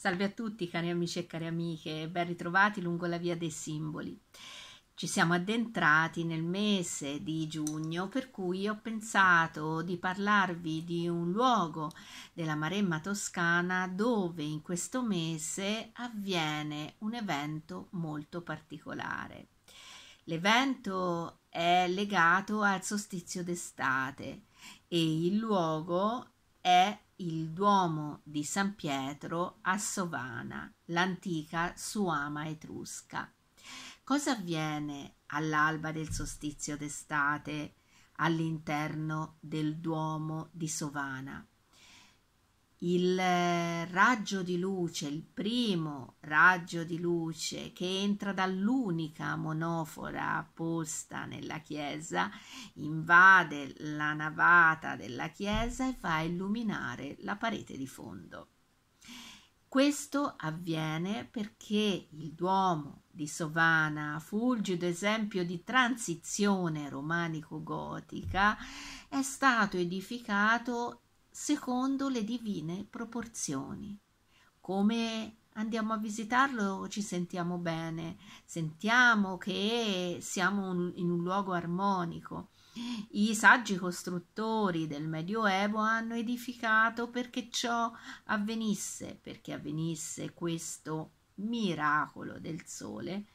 Salve a tutti cari amici e cari amiche, ben ritrovati lungo la via dei simboli. Ci siamo addentrati nel mese di giugno per cui ho pensato di parlarvi di un luogo della Maremma Toscana dove in questo mese avviene un evento molto particolare. L'evento è legato al solstizio d'estate e il luogo è il Duomo di San Pietro a Sovana, l'antica Suama etrusca. Cosa avviene all'alba del solstizio d'estate all'interno del Duomo di Sovana? il eh, raggio di luce, il primo raggio di luce che entra dall'unica monofora posta nella chiesa, invade la navata della chiesa e va a illuminare la parete di fondo. Questo avviene perché il Duomo di Sovana, fulgido esempio di transizione romanico-gotica, è stato edificato secondo le divine proporzioni. Come andiamo a visitarlo ci sentiamo bene, sentiamo che siamo in un luogo armonico. I saggi costruttori del Medioevo hanno edificato perché ciò avvenisse, perché avvenisse questo miracolo del sole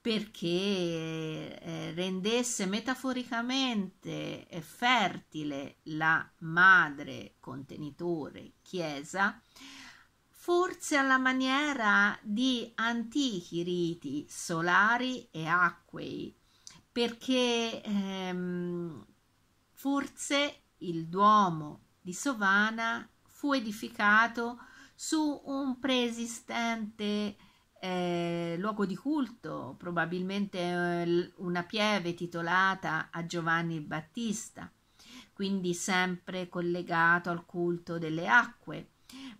perché eh, rendesse metaforicamente eh, fertile la madre contenitore chiesa forse alla maniera di antichi riti solari e acquei, perché ehm, forse il Duomo di Sovana fu edificato su un preesistente eh, luogo di culto, probabilmente eh, una pieve titolata a Giovanni Battista, quindi sempre collegato al culto delle acque.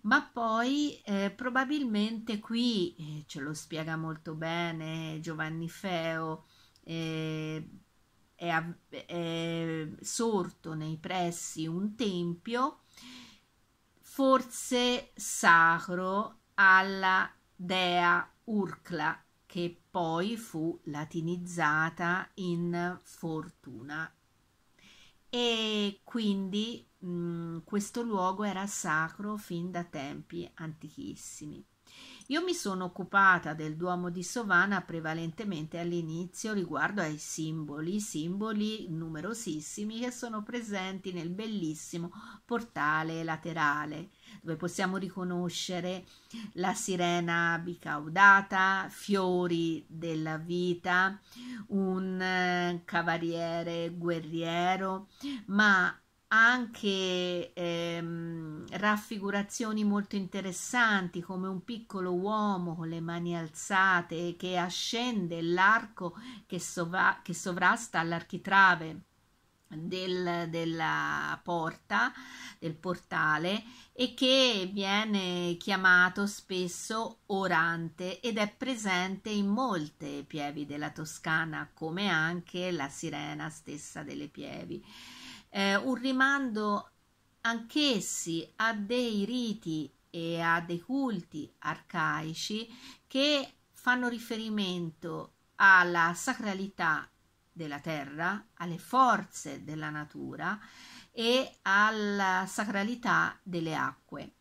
Ma poi eh, probabilmente qui eh, ce lo spiega molto bene Giovanni Feo, eh, è, è sorto nei pressi un tempio forse sacro alla dea Urcla, che poi fu latinizzata in Fortuna. E quindi mh, mm, questo luogo era sacro fin da tempi antichissimi. Io mi sono occupata del Duomo di Sovana prevalentemente all'inizio riguardo ai simboli, simboli numerosissimi che sono presenti nel bellissimo portale laterale, dove possiamo riconoscere la sirena bicaudata, fiori della vita, un eh, cavaliere guerriero, ma anche ehm, raffigurazioni molto interessanti come un piccolo uomo con le mani alzate che ascende l'arco che, sovra- che sovrasta l'architrave del, della porta, del portale e che viene chiamato spesso orante ed è presente in molte pievi della Toscana come anche la sirena stessa delle pievi eh, un rimando anch'essi a dei riti e a dei culti arcaici che fanno riferimento alla sacralità della terra, alle forze della natura e alla sacralità delle acque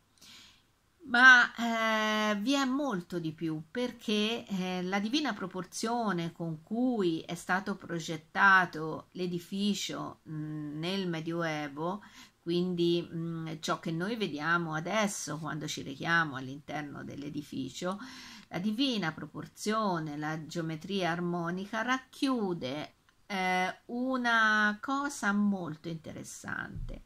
ma eh, vi è molto di più perché eh, la divina proporzione con cui è stato progettato l'edificio mh, mm, nel Medioevo, quindi mh, mm, ciò che noi vediamo adesso quando ci rechiamo all'interno dell'edificio, la divina proporzione, la geometria armonica racchiude eh, una cosa molto interessante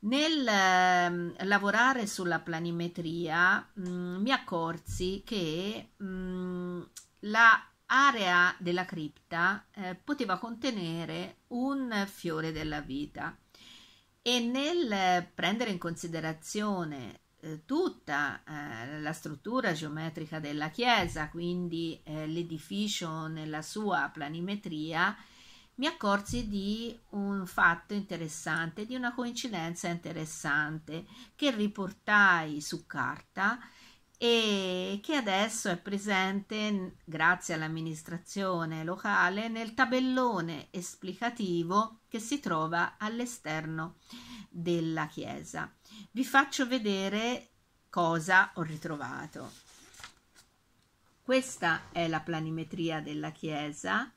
nel eh, lavorare sulla planimetria mh, mm, mi accorsi che mh, mm, la area della cripta eh, poteva contenere un fiore della vita e nel prendere in considerazione eh, tutta eh, la struttura geometrica della chiesa, quindi eh, l'edificio nella sua planimetria, mi accorsi di un fatto interessante, di una coincidenza interessante che riportai su carta e che adesso è presente, grazie all'amministrazione locale, nel tabellone esplicativo che si trova all'esterno della chiesa. Vi faccio vedere cosa ho ritrovato. Questa è la planimetria della chiesa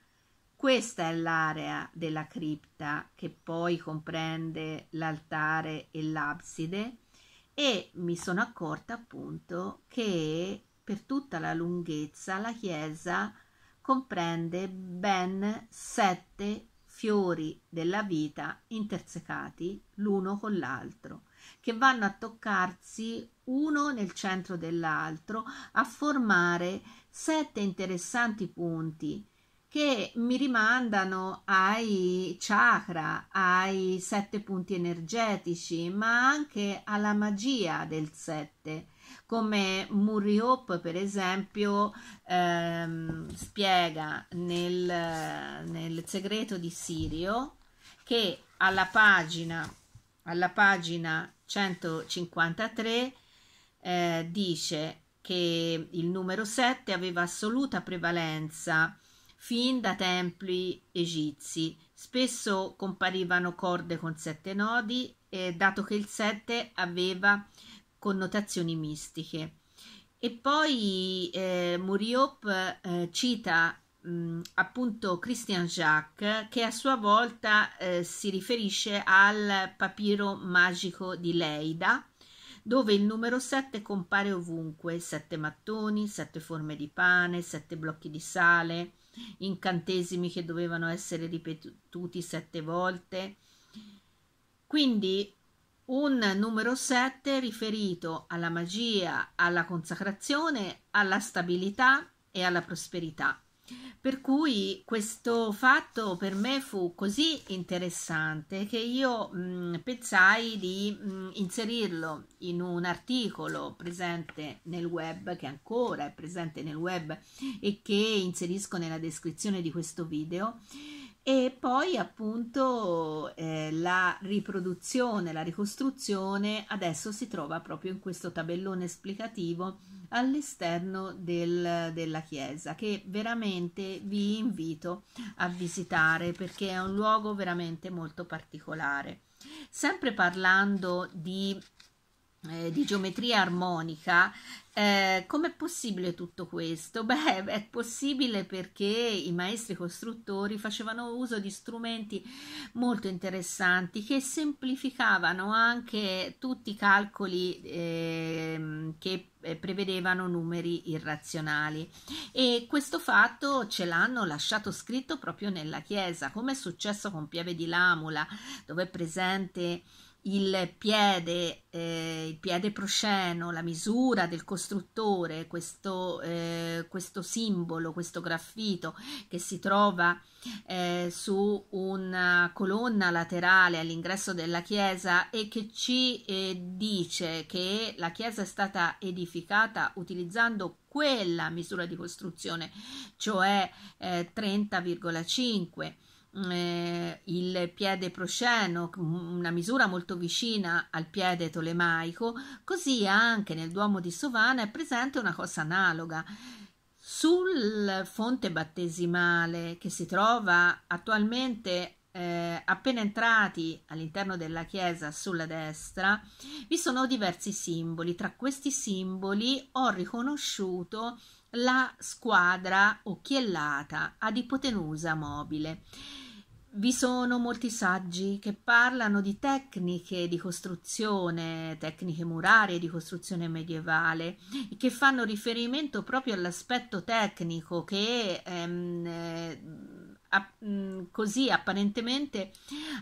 questa è l'area della cripta che poi comprende l'altare e l'abside e mi sono accorta appunto che per tutta la lunghezza la chiesa comprende ben sette fiori della vita intersecati l'uno con l'altro, che vanno a toccarsi uno nel centro dell'altro a formare sette interessanti punti che mi rimandano ai chakra, ai sette punti energetici, ma anche alla magia del sette. Come Murray Hope, per esempio, ehm, spiega nel, nel segreto di Sirio che alla pagina, alla pagina 153 eh, dice che il numero 7 aveva assoluta prevalenza fin da templi egizi. Spesso comparivano corde con sette nodi, eh, dato che il sette aveva connotazioni mistiche. E poi eh, Muriop eh, cita mh, mm, appunto Christian Jacques che a sua volta eh, si riferisce al papiro magico di Leida dove il numero 7 compare ovunque, sette mattoni, sette forme di pane, sette blocchi di sale, incantesimi che dovevano essere ripetuti sette volte. Quindi un numero 7 riferito alla magia, alla consacrazione, alla stabilità e alla prosperità. Per cui questo fatto per me fu così interessante che io mh, mm, pensai di mh, mm, inserirlo in un articolo presente nel web, che ancora è presente nel web e che inserisco nella descrizione di questo video e poi appunto eh, la riproduzione, la ricostruzione adesso si trova proprio in questo tabellone esplicativo all'esterno del, della chiesa che veramente vi invito a visitare perché è un luogo veramente molto particolare. Sempre parlando di eh, di geometria armonica. Eh, com'è possibile tutto questo? Beh, è possibile perché i maestri costruttori facevano uso di strumenti molto interessanti che semplificavano anche tutti i calcoli ehm, eh, che prevedevano numeri irrazionali e questo fatto ce l'hanno lasciato scritto proprio nella Chiesa, come è successo con Pieve di Lamula, dove è presente il piede, eh, il piede prosceno, la misura del costruttore, questo, eh, questo simbolo, questo graffito che si trova eh, su una colonna laterale all'ingresso della chiesa e che ci eh, dice che la chiesa è stata edificata utilizzando quella misura di costruzione, cioè 30,5 eh, eh, il piede prosceno, una misura molto vicina al piede tolemaico, così anche nel Duomo di Sovana è presente una cosa analoga. Sul fonte battesimale che si trova attualmente eh, appena entrati all'interno della chiesa sulla destra vi sono diversi simboli. Tra questi simboli ho riconosciuto la squadra occhiellata ad ipotenusa mobile. Vi sono molti saggi che parlano di tecniche di costruzione, tecniche murarie di costruzione medievale, che fanno riferimento proprio all'aspetto tecnico che ehm, eh, Mm, così apparentemente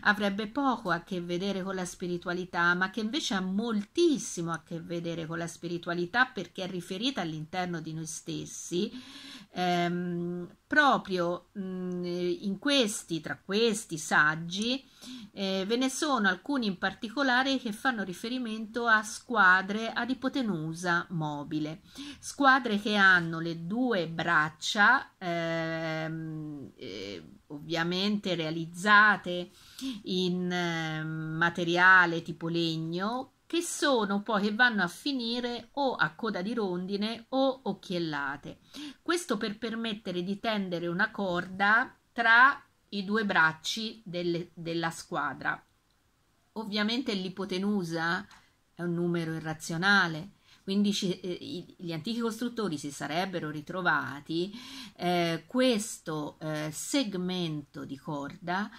avrebbe poco a che vedere con la spiritualità, ma che invece ha moltissimo a che vedere con la spiritualità perché è riferita all'interno di noi stessi. Ehm, proprio mh, mm, in questi, tra questi saggi, eh, ve ne sono alcuni in particolare che fanno riferimento a squadre ad ipotenusa mobile, squadre che hanno le due braccia ehm, eh, ovviamente realizzate in eh, materiale tipo legno che sono poi che vanno a finire o a coda di rondine o occhiellate. Questo per permettere di tendere una corda tra i due bracci delle, della squadra. Ovviamente l'ipotenusa è un numero irrazionale, quindi eh, gli antichi costruttori si sarebbero ritrovati eh, questo eh, segmento di corda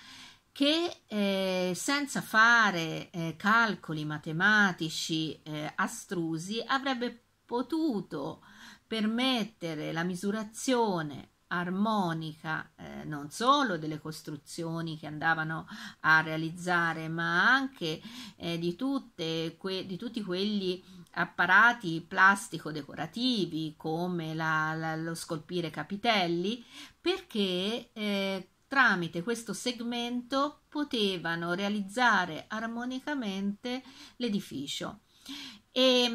che eh, senza fare eh, calcoli matematici eh, astrusi avrebbe potuto permettere la misurazione armonica eh, non solo delle costruzioni che andavano a realizzare ma anche eh, di, que- di, tutti quegli apparati plastico decorativi come la, la, lo scolpire capitelli perché eh, tramite questo segmento potevano realizzare armonicamente l'edificio e ehm,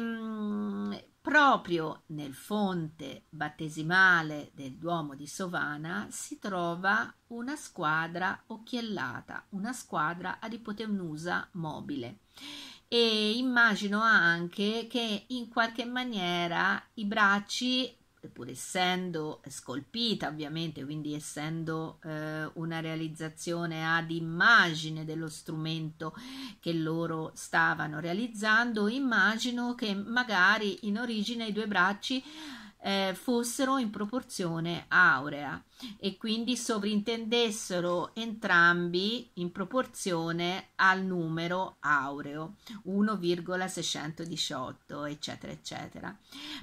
mh, Proprio nel fonte battesimale del Duomo di Sovana si trova una squadra occhiellata, una squadra ad ipotenusa mobile e immagino anche che in qualche maniera i bracci e pur essendo scolpita ovviamente, quindi essendo eh, una realizzazione ad immagine dello strumento che loro stavano realizzando, immagino che magari in origine i due bracci eh, fossero in proporzione aurea e quindi sovrintendessero entrambi in proporzione al numero aureo 1,618 eccetera eccetera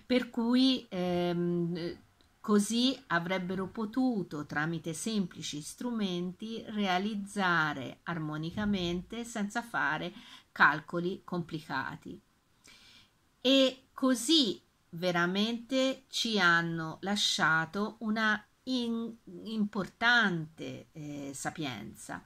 per cui ehm, Così avrebbero potuto, tramite semplici strumenti, realizzare armonicamente senza fare calcoli complicati. E così veramente ci hanno lasciato una in, importante eh, sapienza.